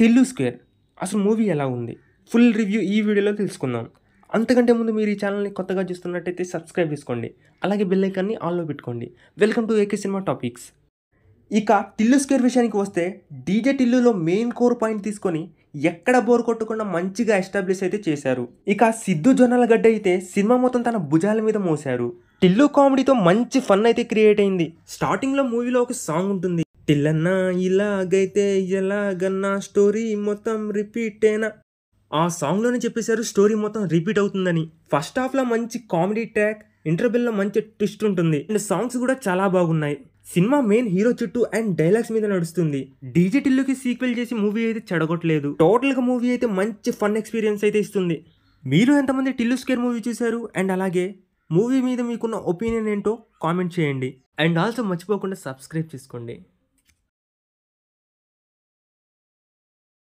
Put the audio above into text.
టెల్లు square అసలు movie ఎలా ఉంది ఫుల్ రివ్యూ ఈ వీడియోలో తెలుసుకుందాం అంతకంటే ముందు మీరు ఈ ఛానల్ని కొత్తగా చూస్తున్నట్టయితే సబ్స్క్రైబ్ చేసుకోండి అలాగే బెల్ ఐకాన్ని ఆన్లో పెట్టుకోండి welcome to AK cinema topics ఇక టిల్లు స్క్వేర్ విషయానికి వస్తే డీజే టిల్లులో మెయిన్ కోర్ పాయింట్ తీసుకొని ఎక్కడ బోర్ కొట్టకుండా మంచిగా ఎస్టాబ్లిష్ అయితే చేశారు ఇక సిద్ధు జొన్నల గడ్డ అయితే సినిమా మొత్తం తన భుజాల మీద మోశారు టిల్లు కామెడీతో మంచి ఫన్ అయితే క్రియేట్ అయింది స్టార్టింగ్లో మూవీలో ఒక సాంగ్ ఉంటుంది తిల్లన్న ఇలాగైతే ఎలాగన్నా స్టోరీ మొత్తం రిపీటేనా ఆ సాంగ్లోనే చెప్పేశారు స్టోరీ మొత్తం రిపీట్ అవుతుందని ఫస్ట్ హాఫ్లో మంచి కామెడీ ట్రాక్ ఇంటర్బిల్లో మంచి ట్విస్ట్ ఉంటుంది అండ్ సాంగ్స్ కూడా చాలా బాగున్నాయి సినిమా మెయిన్ హీరో చుట్టూ అండ్ డైలాగ్స్ మీద నడుస్తుంది డిజిటల్లోకి సీక్వెల్ చేసి మూవీ అయితే చెడగొట్టలేదు టోటల్గా మూవీ అయితే మంచి ఫన్ ఎక్స్పీరియన్స్ అయితే ఇస్తుంది మీరు ఎంతమంది టిల్లు స్కేర్ మూవీ చూశారు అండ్ అలాగే మూవీ మీద మీకున్న ఒపీనియన్ ఏంటో కామెంట్ చేయండి అండ్ ఆల్సో మర్చిపోకుండా సబ్స్క్రైబ్ చేసుకోండి